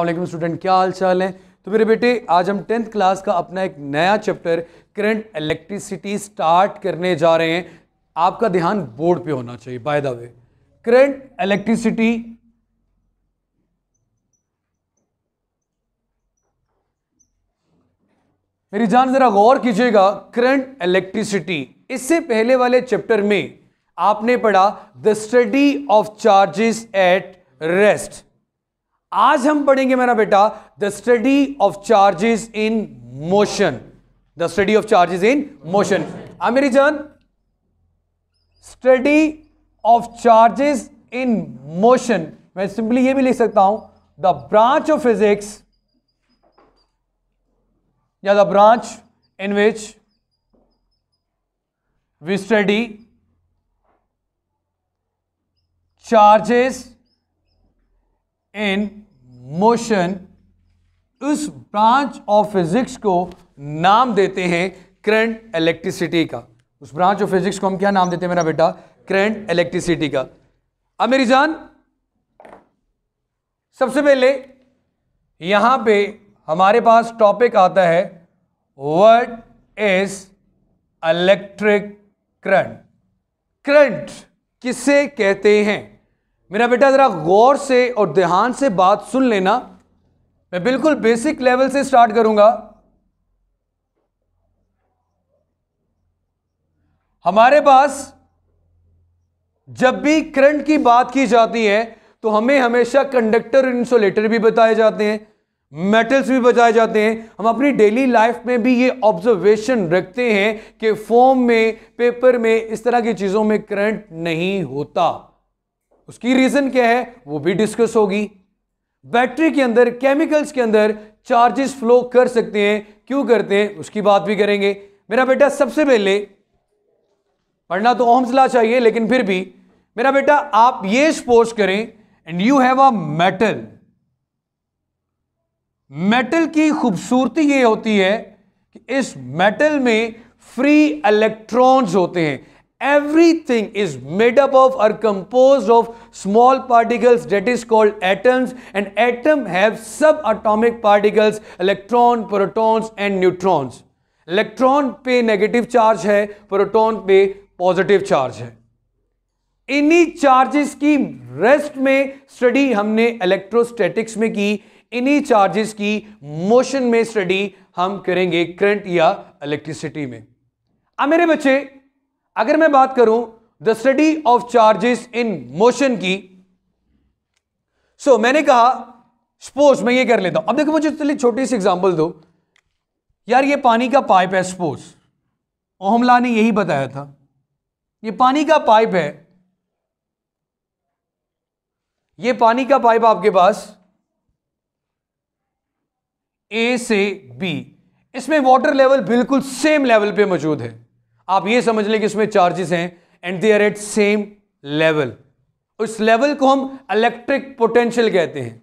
अल्लाम स्टूडेंट क्या हाल चाल है तो मेरे बेटे आज हम टेंथ क्लास का अपना एक नया चैप्टर करंट इलेक्ट्रिसिटी स्टार्ट करने जा रहे हैं आपका ध्यान बोर्ड पे होना चाहिए by the way current electricity मेरी जान जरा गौर कीजिएगा करंट इलेक्ट्रिसिटी इससे पहले वाले चैप्टर में आपने पढ़ा the study of charges at rest आज हम पढ़ेंगे मेरा बेटा the study of charges in motion the study of charges in motion अमेरी जान study of charges in motion मैं सिंपली ये भी लिख सकता हूं द ब्रांच ऑफ फिजिक्स या the branch in which we study charges in motion उस ब्रांच ऑफ फिजिक्स को नाम देते हैं करंट इलेक्ट्रिसिटी का उस ब्रांच ऑफ फिजिक्स को हम क्या नाम देते हैं मेरा बेटा करंट इलेक्ट्रिसिटी का अब मेरी जान सबसे पहले यहां पे हमारे पास टॉपिक आता है what is electric current current किसे कहते हैं मेरा बेटा ज़रा गौर से और ध्यान से बात सुन लेना मैं बिल्कुल बेसिक लेवल से स्टार्ट करूंगा हमारे पास जब भी करंट की बात की जाती है तो हमें हमेशा कंडक्टर इंसुलेटर भी बताए जाते हैं मेटल्स भी बताए जाते हैं हम अपनी डेली लाइफ में भी ये ऑब्जर्वेशन रखते हैं कि फॉर्म में पेपर में इस तरह की चीज़ों में करंट नहीं होता उसकी रीज़न क्या है वो भी डिस्कस होगी बैटरी के अंदर केमिकल्स के अंदर चार्जेस फ्लो कर सकते हैं क्यों करते हैं उसकी बात भी करेंगे मेरा बेटा सबसे पहले पढ़ना तो ओम्स ला चाहिए लेकिन फिर भी मेरा बेटा आप ये स्पोर्स करें and you have a metal metal की खूबसूरती ये होती है कि इस मेटल में फ्री इलेक्ट्रॉन्स होते हैं everything is made up of or composed of small particles that is called atoms and atom have subatomic particles electron protons and neutrons electron pe negative charge hai proton pe positive charge hai इन्हीं charges की rest में study हमने electrostatics में की इन्हीं charges की motion में study हम करेंगे करंट या इलेक्ट्रिसिटी में अब मेरे बच्चे अगर मैं बात करूं the study of charges in motion की सो so, मैंने कहा सपोज मैं ये कर लेता हूं अब देखो मुझे चलिए छोटी सी एग्जांपल दो यार ये पानी का पाइप है सपोज ओहमला ने यही बताया था ये पानी का पाइप है ये पानी का पाइप आपके पास ए से बी इसमें वाटर लेवल बिल्कुल सेम लेवल पे मौजूद है आप ये समझ लें कि इसमें चार्जेस हैं and they are at same level उस लेवल को हम इलेक्ट्रिक पोटेंशियल कहते हैं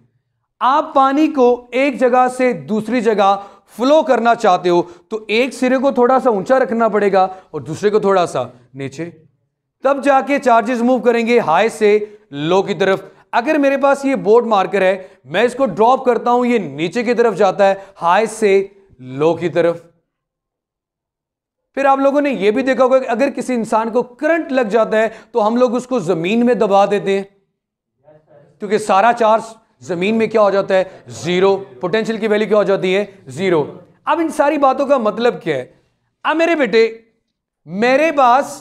आप पानी को एक जगह से दूसरी जगह फ्लो करना चाहते हो तो एक सिरे को थोड़ा सा ऊंचा रखना पड़ेगा और दूसरे को थोड़ा सा नीचे तब जाके चार्जेस मूव करेंगे हाई से लो की तरफ अगर मेरे पास ये बोर्ड मार्कर है मैं इसको ड्रॉप करता हूं ये नीचे की तरफ जाता है हाई से लो की तरफ फिर आप लोगों ने यह भी देखा होगा कि अगर किसी इंसान को करंट लग जाता है तो हम लोग उसको ज़मीन में दबा देते हैं क्योंकि सारा चार्ज ज़मीन में क्या हो जाता है ज़ीरो पोटेंशियल की वैल्यू क्या हो जाती है ज़ीरो अब इन सारी बातों का मतलब क्या है अब मेरे बेटे मेरे पास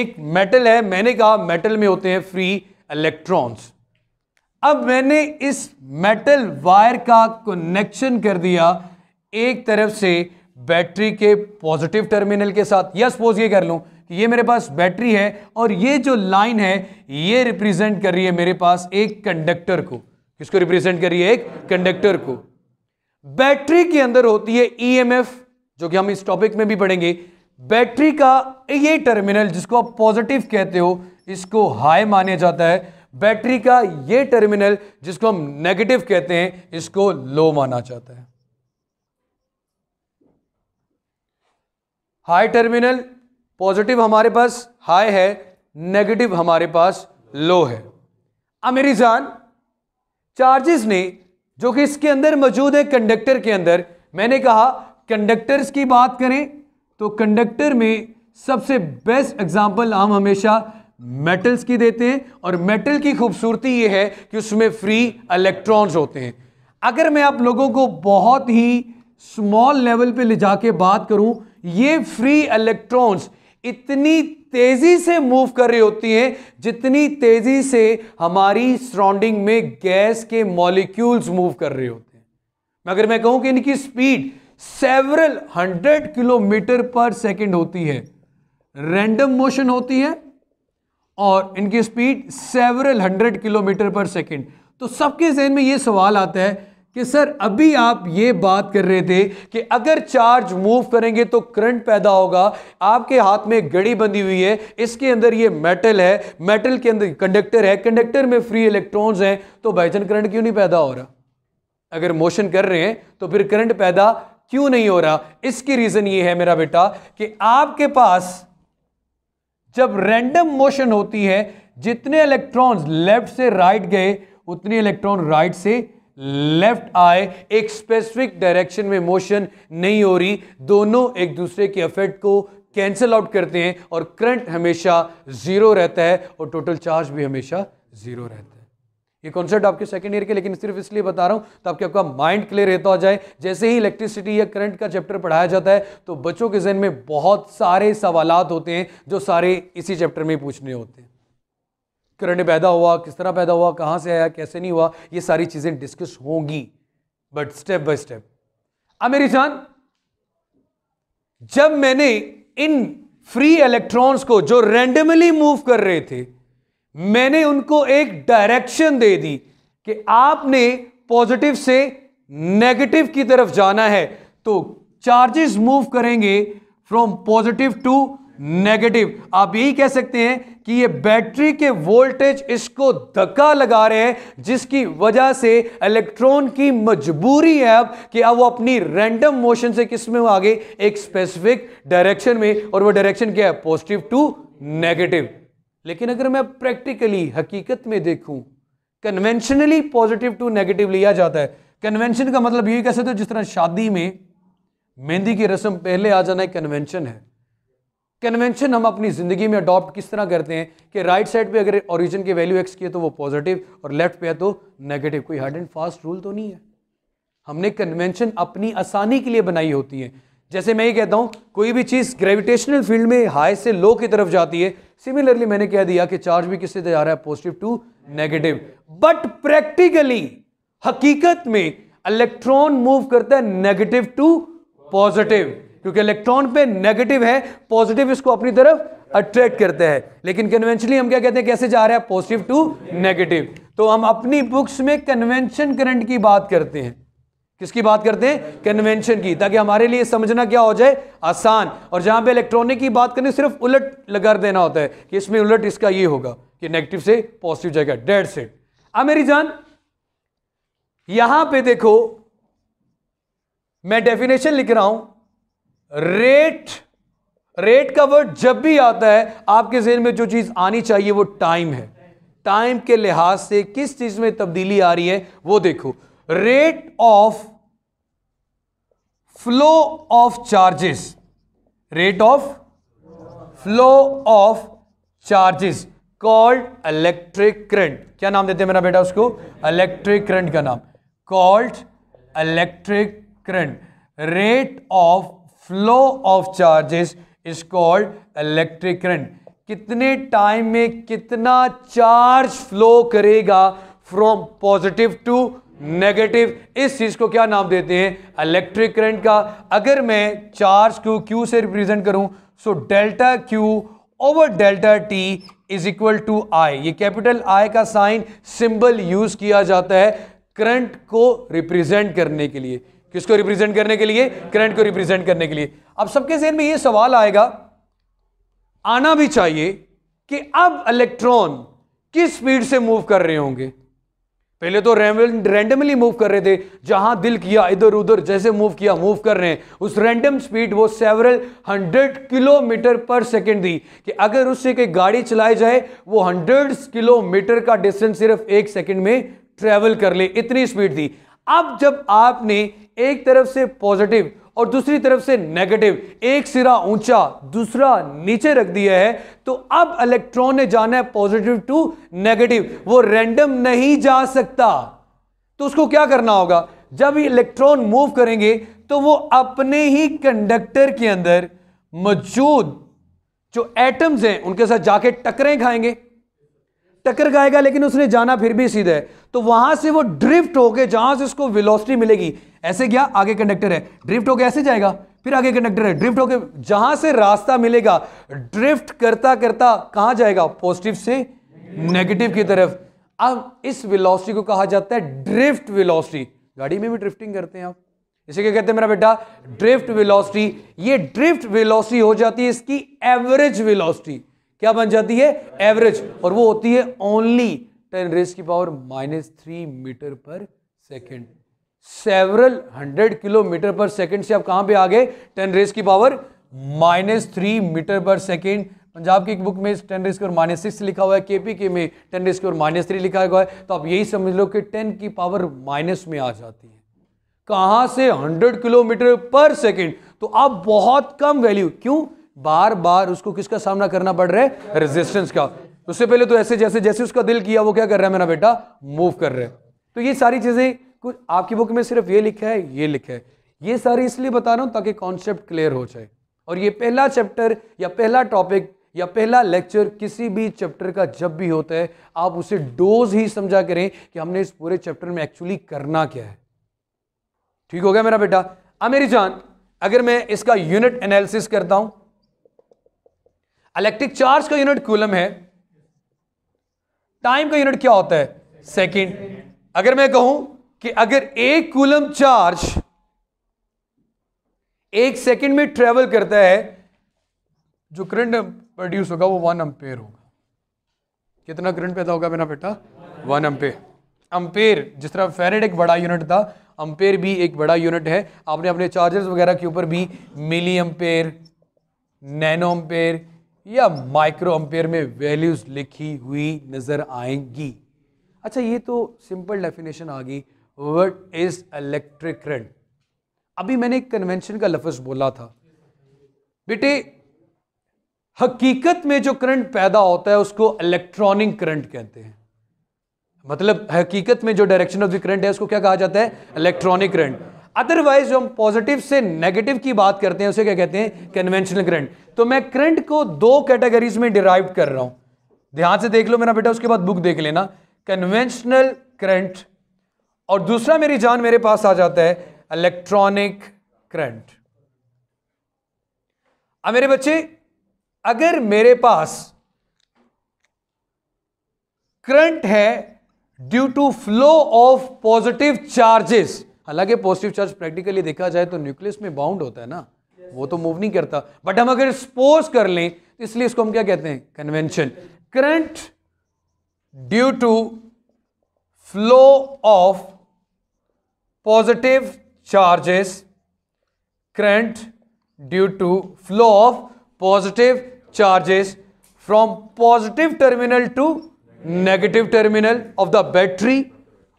एक मेटल है मैंने कहा मेटल में होते हैं फ्री इलेक्ट्रॉन्स अब मैंने इस मेटल वायर का कनेक्शन कर दिया एक तरफ से बैटरी के पॉजिटिव टर्मिनल के साथ या सपोज ये कर लूँ कि ये मेरे पास बैटरी है और ये जो लाइन है ये रिप्रेजेंट कर रही है मेरे पास एक कंडक्टर को किसको रिप्रेजेंट कर रही है एक कंडक्टर को बैटरी के अंदर होती है ईएमएफ e जो कि हम इस टॉपिक में भी पढ़ेंगे बैटरी का ये टर्मिनल जिसको आप पॉजिटिव कहते हो इसको हाई माने जाता है बैटरी का ये टर्मिनल जिसको हम नेगेटिव कहते हैं इसको लो माना जाता है हाई टर्मिनल पॉजिटिव हमारे पास हाई है नेगेटिव हमारे पास लो है अमेरिजान चार्जेस ने जो कि इसके अंदर मौजूद है कंडक्टर के अंदर मैंने कहा कंडक्टर्स की बात करें तो कंडक्टर में सबसे बेस्ट एग्जांपल हम हमेशा मेटल्स की देते हैं और मेटल की खूबसूरती ये है कि उसमें फ्री इलेक्ट्रॉन्स होते हैं अगर मैं आप लोगों को बहुत ही स्मॉल लेवल पे ले जाके बात करूं ये फ्री इलेक्ट्रॉन्स इतनी तेजी से मूव कर रही होती हैं जितनी तेजी से हमारी सराउंडिंग में गैस के मॉलिक्यूल्स मूव कर रहे होते हैं अगर मैं कहूं कि इनकी speed several hundred kilometre per second होती है रैंडम मोशन होती है और इनकी speed several hundred kilometre per second तो सबके जहन में यह सवाल आता है कि सर अभी आप ये बात कर रहे थे कि अगर चार्ज मूव करेंगे तो करंट पैदा होगा आपके हाथ में एक घड़ी बंधी हुई है इसके अंदर ये मेटल है मेटल के अंदर कंडक्टर है कंडक्टर में फ्री इलेक्ट्रॉन्स हैं तो भाईचन करंट क्यों नहीं पैदा हो रहा अगर मोशन कर रहे हैं तो फिर करंट पैदा क्यों नहीं हो रहा इसकी रीजन ये है मेरा बेटा कि आपके पास जब रैंडम मोशन होती है जितने इलेक्ट्रॉन्स लेफ्ट से राइट गए उतने इलेक्ट्रॉन राइट से लेफ्ट आई एक स्पेसिफिक डायरेक्शन में मोशन नहीं हो रही दोनों एक दूसरे के इफेक्ट को कैंसिल आउट करते हैं और करंट हमेशा ज़ीरो रहता है और टोटल चार्ज भी हमेशा ज़ीरो रहता है ये कॉन्सेप्ट आपके सेकेंड ईयर के लेकिन सिर्फ इसलिए बता रहा तो ताकि आपका माइंड क्लियर रहता हो जाए जैसे ही इलेक्ट्रिसिटी या करंट का चैप्टर पढ़ाया जाता है तो बच्चों के जहन में बहुत सारे सवालत होते हैं जो सारे इसी चैप्टर में पूछने होते हैं करंट पैदा हुआ किस तरह पैदा हुआ कहाँ से आया कैसे नहीं हुआ ये सारी चीज़ें डिस्कस होंगी बट स्टेप बाय स्टेप अब मेरी जान जब मैंने इन फ्री इलेक्ट्रॉन्स को जो रैंडमली मूव कर रहे थे मैंने उनको एक डायरेक्शन दे दी कि आपने पॉजिटिव से नेगेटिव की तरफ जाना है तो चार्जेस मूव करेंगे फ्रॉम पॉजिटिव टू नेगेटिव आप यही कह सकते हैं कि ये बैटरी के वोल्टेज इसको धक्का लगा रहे हैं जिसकी वजह से इलेक्ट्रॉन की मजबूरी है अब कि अब वो अपनी रैंडम मोशन से किस में आगे एक स्पेसिफिक डायरेक्शन में और वो डायरेक्शन क्या है पॉजिटिव टू नेगेटिव लेकिन अगर मैं प्रैक्टिकली हकीकत में देखूं कन्वेंशनली पॉजिटिव टू नेगेटिव लिया जाता है कन्वेंशन का मतलब यही कह सकते हो जिस तरह शादी में मेहंदी की रस्म पहले आ जाना एक कन्वेंशन है कन्वेंशन हम अपनी ज़िंदगी में अडॉप्ट किस तरह करते हैं कि राइट साइड पे अगर ओरिजिन के वैल्यू एक्स की है तो वो पॉजिटिव और लेफ्ट पे है तो नेगेटिव कोई हार्ड एंड फास्ट रूल तो नहीं है हमने कन्वेंशन अपनी आसानी के लिए बनाई होती है जैसे मैं ये कहता हूँ कोई भी चीज़ ग्रेविटेशनल फील्ड में हाई से लो की तरफ जाती है सिमिलरली मैंने कह दिया कि चार्ज भी किससे जा रहा है positive to negative but practically हकीकत में इलेक्ट्रॉन मूव करता है नेगेटिव टू पॉजिटिव क्योंकि इलेक्ट्रॉन पे नेगेटिव है पॉजिटिव इसको अपनी तरफ अट्रैक्ट करते हैं लेकिन कन्वेंशनली हम क्या कहते हैं कैसे जा रहा है पॉजिटिव टू नेगेटिव तो हम अपनी बुक्स में कन्वेंशन करंट की बात करते हैं किसकी बात करते हैं कन्वेंशन की ताकि हमारे लिए समझना क्या हो जाए आसान और जहां पे इलेक्ट्रॉनिक की बात करनी सिर्फ उलट लगा देना होता है कि इसमें उलट इसका ये होगा कि नेगेटिव से पॉजिटिव जाएगा डेड सेट अब मेरी जान यहां पे देखो मैं डेफिनेशन लिख रहा हूं रेट रेट का वर्ड जब भी आता है आपके जहन में जो चीज़ आनी चाहिए वो टाइम है टाइम के लिहाज से किस चीज़ में तब्दीली आ रही है वो देखो rate of flow of charges rate of flow of charges called electric current क्या नाम देते हैं मेरा बेटा उसको इलेक्ट्रिक करंट का नाम called electric current rate of flow of charges is called electric current कितने टाइम में कितना चार्ज फ्लो करेगा फ्रॉम पॉजिटिव टू नेगेटिव इस चीज़ को क्या नाम देते हैं इलेक्ट्रिक करंट का अगर मैं चार्ज को क्यू से रिप्रेजेंट करूं so delta Q over delta T is equal to I ये कैपिटल आई का साइन सिंबल यूज किया जाता है करंट को रिप्रेजेंट करने के लिए किसको रिप्रेजेंट करने के लिए करंट को रिप्रेजेंट करने के लिए अब सबके जहन में यह सवाल आएगा आना भी चाहिए कि अब इलेक्ट्रॉन किस स्पीड से मूव कर रहे होंगे पहले तो रैंडमली मूव कर रहे थे जहां दिल किया इधर उधर जैसे मूव किया मूव कर रहे हैं उस रैंडम स्पीड वो several hundred kilometre per second दी कि अगर उससे कोई गाड़ी चलाई जाए वो हंड्रेड किलोमीटर का डिस्टेंस सिर्फ एक सेकंड में ट्रेवल कर ले इतनी स्पीड थी अब जब आपने एक तरफ से पॉजिटिव और दूसरी तरफ से नेगेटिव एक सिरा ऊंचा दूसरा नीचे रख दिया है तो अब इलेक्ट्रॉन ने जाना है पॉजिटिव टू नेगेटिव वो रैंडम नहीं जा सकता तो उसको क्या करना होगा जब इलेक्ट्रॉन मूव करेंगे तो वो अपने ही कंडक्टर के अंदर मौजूद जो एटम्स हैं उनके साथ जाके टकरें खाएंगे टक्कर खाएगा लेकिन उसने जाना फिर भी सीधा है तो वहां से वो ड्रिफ्ट होके जहां से उसको वेलोसिटी मिलेगी ऐसे गया आगे कंडक्टर है ड्रिफ्ट होकर ऐसे जाएगा फिर आगे कंडक्टर है ड्रिफ्ट होकर जहां से रास्ता मिलेगा ड्रिफ्ट करता करता कहां जाएगा पॉजिटिव से नेगेटिव की तरफ अब इस वेलोसिटी को कहा जाता है ड्रिफ्ट वेलोसिटी गाड़ी में भी ड्रिफ्टिंग करते हैं आप इसे क्या कहते हैं मेरा बेटा ड्रिफ्ट वेलोसिटी ये ड्रिफ्ट वेलोसिटी हो जाती है इसकी एवरेज वेलोसिटी क्या बन जाती है एवरेज और वो होती है ओनली टेन रेस की power minus three metre per second several hundred kilometre per second से आप कहां पे आ गए टेन रेस की power minus three metre per second Punjab की एक बुक में टेन रेस की ओर माइनस सिक्स लिखा हुआ है केपी के में टेन रेस की ओर माइनस थ्री लिखा हुआ है तो आप यही समझ लो कि टेन की पावर माइनस में आ जाती है कहां से हंड्रेड किलोमीटर पर सेकेंड तो आप बहुत कम वैल्यू क्यों बार बार उसको किसका सामना करना पड़ रहा है रेजिस्टेंस का उससे पहले तो ऐसे जैसे जैसे उसका दिल किया वो क्या कर रहा है मेरा बेटा मूव कर रहा है तो ये सारी चीज़ें कुछ आपकी बुक में सिर्फ ये लिखा है ये लिखा है ये सारी इसलिए बता रहा हूँ ताकि कॉन्सेप्ट क्लियर हो जाए और ये पहला चैप्टर या पहला टॉपिक या पहला लेक्चर किसी भी चैप्टर का जब भी होता है आप उसे डोज ही समझा करें कि हमने इस पूरे चैप्टर में एक्चुअली करना क्या है ठीक हो गया मेरा बेटा अब मेरी जान अगर मैं इसका यूनिट एनालिसिस करता हूं इलेक्ट्रिक चार्ज का यूनिट कूलम है टाइम का यूनिट क्या होता है सेकंड अगर मैं कहूं कि अगर एक कूलम चार्ज एक सेकंड में ट्रेवल करता है जो करंट प्रोड्यूस होगा वो वन अम्पेयर होगा कितना करंट पैदा होगा मेरा बेटा वन अम्पेयर अम्पेयर जिस तरह फेरेड एक बड़ा यूनिट था अम्पेयर भी एक बड़ा यूनिट है आपने अपने चार्जर्स वगैरह के ऊपर भी मिली अम्पेयर नैनो अम्पेयर या माइक्रो अम्पेयर में वैल्यूज़ लिखी हुई नज़र आएंगी अच्छा ये तो सिंपल डेफिनेशन आ गई वट इज इलेक्ट्रिक करंट अभी मैंने एक कन्वेंशन का लफज बोला था बेटे हकीकत में जो करंट पैदा होता है उसको इलेक्ट्रॉनिक करंट कहते हैं मतलब हकीकत में जो डायरेक्शन ऑफ द करंट है उसको क्या कहा जाता है इलेक्ट्रॉनिक करंट अदरवाइज जो हम पॉजिटिव से नेगेटिव की बात करते हैं उसे क्या कहते हैं कन्वेंशनल करंट तो मैं करंट को दो कैटेगरीज में डिराइव कर रहा हूं ध्यान से देख लो मेरा बेटा उसके बाद बुक देख लेना कन्वेंशनल करंट और दूसरा मेरी जान मेरे पास आ जाता है इलेक्ट्रॉनिक करंट अब मेरे बच्चे अगर मेरे पास करंट है due to flow of positive charges हालांकि पॉजिटिव चार्ज प्रैक्टिकली देखा जाए तो न्यूक्लियस में बाउंड होता है ना वो तो मूव नहीं करता बट हम अगर स्पोज कर लें तो इसलिए इसको हम क्या कहते हैं convention current due to flow of positive charges current due to flow of positive charges from positive terminal to negative terminal of the battery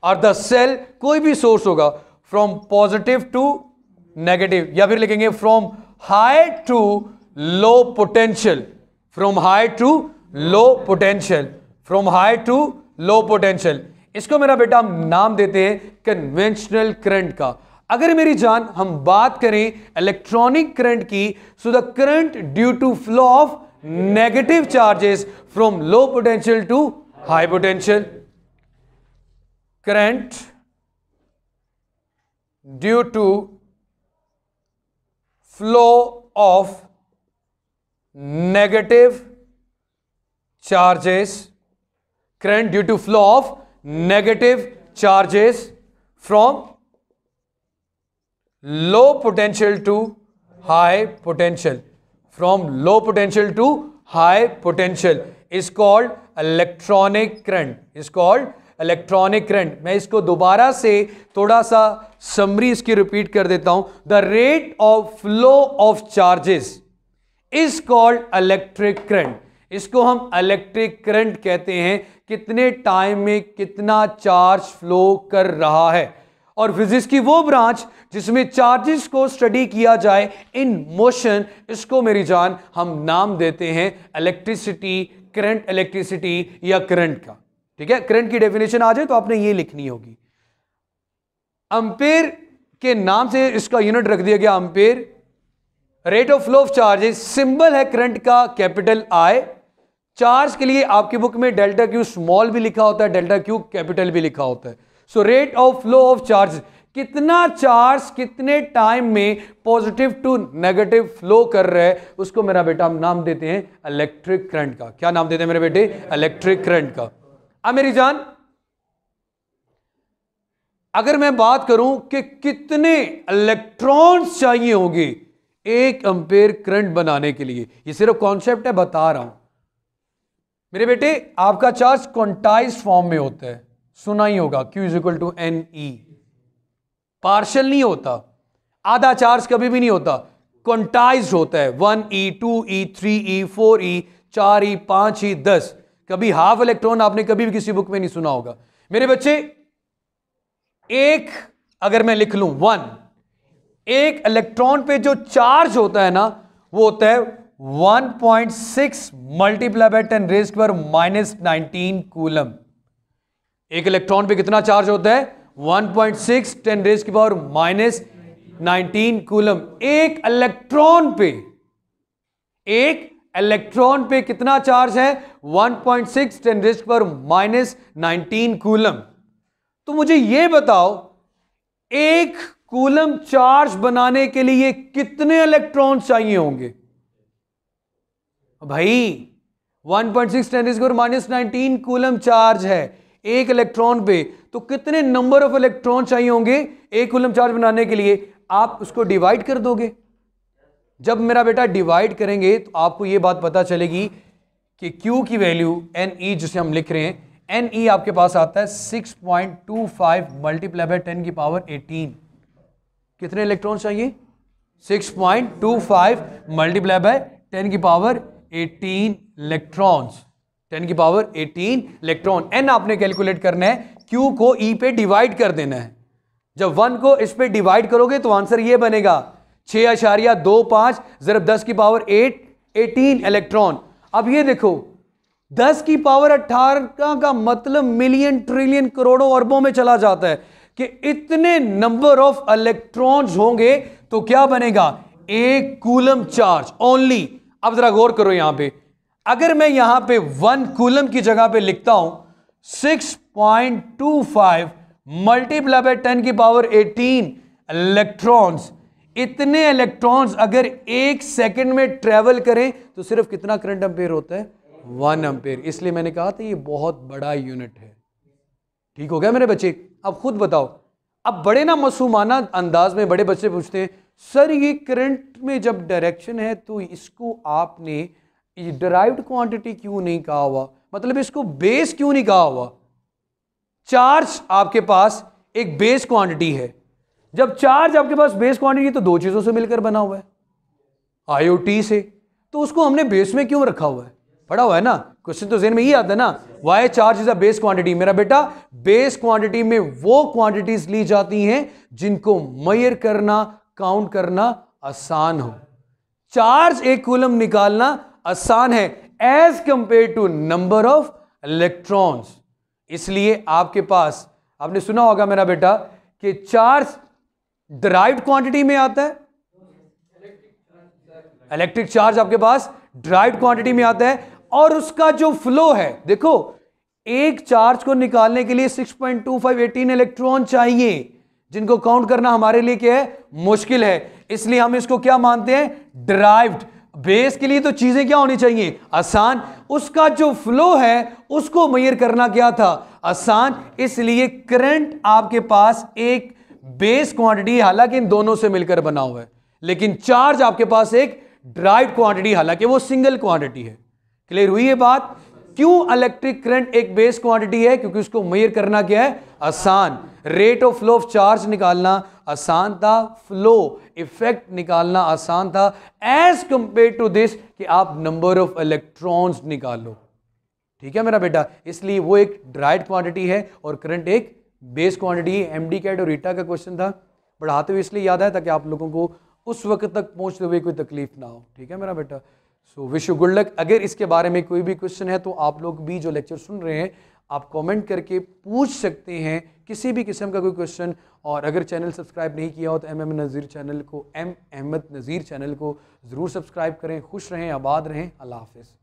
और द सेल कोई भी सोर्स होगा फ्रॉम पॉजिटिव टू नेगेटिव या फिर लिखेंगे from high to low potential from high to low potential from high to low potential इसको मेरा बेटा हम नाम देते हैं कन्वेंशनल करंट का अगर मेरी जान हम बात करें इलेक्ट्रॉनिक करंट की so the current due to flow of negative charges from low potential to high potential current due to flow of negative charges current due to flow of negative charges from low potential to high potential from low potential to high potential is called electronic current is called electronic current मैं इसको दोबारा से थोड़ा सा summary इसकी repeat कर देता हूं the rate of flow of charges is called electric current इसको हम इलेक्ट्रिक करंट कहते हैं कितने टाइम में कितना चार्ज फ्लो कर रहा है और फिजिक्स की वो ब्रांच जिसमें चार्जेस को स्टडी किया जाए इन मोशन इसको मेरी जान हम नाम देते हैं इलेक्ट्रिसिटी करंट इलेक्ट्रिसिटी या करंट का ठीक है करंट की डेफिनेशन आ जाए तो आपने ये लिखनी होगी अंपेयर के नाम से इसका यूनिट रख दिया गया ampere rate of flow of charges symbol है करंट का कैपिटल आई चार्ज के लिए आपकी बुक में डेल्टा क्यू स्मॉल भी लिखा होता है डेल्टा क्यू कैपिटल भी लिखा होता है so rate of flow of charge कितना चार्ज कितने टाइम में पॉजिटिव टू नेगेटिव फ्लो कर रहा है उसको मेरा बेटा हम नाम देते हैं इलेक्ट्रिक करंट का क्या नाम देते हैं मेरे बेटे इलेक्ट्रिक करंट का अब मेरी जान अगर मैं बात करूं कि कितने इलेक्ट्रॉन्स चाहिए होंगे एक अंपेयर करंट बनाने के लिए ये सिर्फ कॉन्सेप्ट है बता रहा हूं मेरे बेटे आपका चार्ज क्वांटाइज फॉर्म में होता है सुना ही होगा Q is equal to N E partial नहीं होता आधा चार्ज कभी भी नहीं होता क्वांटाइज होता है one E two E three E four E चार ई e, पांच ई e, दस कभी हाफ इलेक्ट्रॉन आपने कभी भी किसी बुक में नहीं सुना होगा मेरे बच्चे एक अगर मैं लिख लूं वन एक इलेक्ट्रॉन पे जो चार्ज होता है ना वो होता है 1.6 मल्टीप्लाई बाय टेन रेस्ट पर माइनस नाइनटीन कूलम एक इलेक्ट्रॉन पे कितना चार्ज होता है 1.6 पॉइंट सिक्स टेन रेस की पावर माइनस नाइनटीन कूलम एक इलेक्ट्रॉन पे एक इलेक्ट्रॉन पे कितना चार्ज है 1.6 पॉइंट सिक्स टेन रेस पर माइनस नाइनटीन कूलम तो मुझे ये बताओ एक कूलम चार्ज बनाने के लिए कितने इलेक्ट्रॉन चाहिए होंगे भाई 1.6 point six ten square minus nineteen coulomb charge है एक इलेक्ट्रॉन पे तो कितने नंबर ऑफ इलेक्ट्रॉन चाहिए होंगे एक कुलम चार्ज बनाने के लिए आप उसको डिवाइड कर दोगे जब मेरा बेटा डिवाइड करेंगे तो आपको ये बात पता चलेगी कि Q की वैल्यू एन ई जिसे हम लिख रहे हैं एन ई e आपके पास आता है 6.25 point two five multiply by ten की पावर 18 कितने इलेक्ट्रॉन चाहिए 6.25 point two five multiply by ten की पावर एटीन इलेक्ट्रॉन्स 10 की पावर 18 इलेक्ट्रॉन एन आपने कैलकुलेट करना है क्यू को ई e पे डिवाइड कर देना है जब वन को इस पे डिवाइड करोगे तो आंसर ये बनेगा छ अशारिया दो पांच जरब दस की पावर एट एटीन इलेक्ट्रॉन अब ये देखो दस की पावर अट्ठारह का मतलब मिलियन ट्रिलियन करोड़ों अरबों में चला जाता है कि इतने नंबर ऑफ इलेक्ट्रॉन्स होंगे तो क्या बनेगा एक कूलम चार्ज ओनली अब जरा गौर करो यहां पे अगर मैं यहां पे वन कूलम की जगह पे लिखता हूं 6.25 मल्टीप्लाई बाय टेन की पावर 18 इलेक्ट्रॉन्स इतने इलेक्ट्रॉन्स अगर एक सेकंड में ट्रेवल करें तो सिर्फ कितना करंट एम्पेयर होता है वन अंपेयर इसलिए मैंने कहा था ये बहुत बड़ा यूनिट है ठीक हो गया मेरे बच्चे अब खुद बताओ अब बड़े ना मसूमाना अंदाज में बड़े बच्चे पूछते हैं सर ये करंट में जब डायरेक्शन है तो इसको आपने ये डराइव्ड क्वांटिटी क्यों नहीं कहा हुआ मतलब इसको बेस क्यों नहीं कहा हुआ चार्ज आपके पास एक बेस क्वांटिटी है जब चार्ज आपके पास बेस क्वांटिटी तो दो चीज़ों से मिलकर बना हुआ है आईओटी से तो उसको हमने बेस में क्यों रखा हुआ है पढ़ा हुआ है ना क्वेश्चन तो जेन में ही आता है ना why charge is a base quantity मेरा बेटा बेस क्वांटिटी में वो क्वांटिटीज ली जाती हैं जिनको मयर करना काउंट करना आसान हो चार्ज एक कूलम निकालना आसान है as compare to number of electrons इसलिए आपके पास आपने सुना होगा मेरा बेटा कि चार्ज ड्राइव क्वांटिटी में आता है इलेक्ट्रिक चार्ज आपके पास ड्राइव क्वांटिटी में आता है और उसका जो फ्लो है देखो एक चार्ज को निकालने के लिए एटीन इलेक्ट्रॉन चाहिए जिनको काउंट करना हमारे लिए क्या है मुश्किल है इसलिए हम इसको क्या मानते हैं ड्राइव्ड बेस के लिए तो चीजें क्या होनी चाहिए आसान उसका जो फ्लो है उसको मयर करना क्या था आसान इसलिए करंट आपके पास एक बेस क्वांटिटी हालांकि इन दोनों से मिलकर बना हुआ है लेकिन चार्ज आपके पास एक ड्राइव क्वांटिटी हालांकि वो सिंगल क्वांटिटी है क्लियर हुई है बात क्यों इलेक्ट्रिक करंट एक बेस क्वांटिटी है क्योंकि उसको मेयर करना क्या है आसान rate of flow of charge निकालना आसान था फ्लो इफेक्ट निकालना आसान था एज कंपेयर टू दिस कि आप नंबर ऑफ इलेक्ट्रॉन्स निकालो ठीक है मेरा बेटा इसलिए वो एक ड्राइड क्वांटिटी है और करंट एक बेस क्वांटिटी है एम डी कैट और ईटा का क्वेश्चन था बढ़ाते हुए इसलिए याद है ताकि आप लोगों को उस वक्त तक पहुंचते हुए कोई तकलीफ ना हो ठीक है मेरा बेटा so wish you good luck अगर इसके बारे में कोई भी क्वेश्चन है तो आप लोग भी जो लेक्चर सुन रहे हैं आप कमेंट करके पूछ सकते हैं किसी भी किस्म का कोई क्वेश्चन और अगर चैनल सब्सक्राइब नहीं किया हो तो एम एम नज़ीर चैनल को एम अहमद नज़ीर चैनल को ज़रूर सब्सक्राइब करें खुश रहें आबाद रहें अल्लाह हाफिज़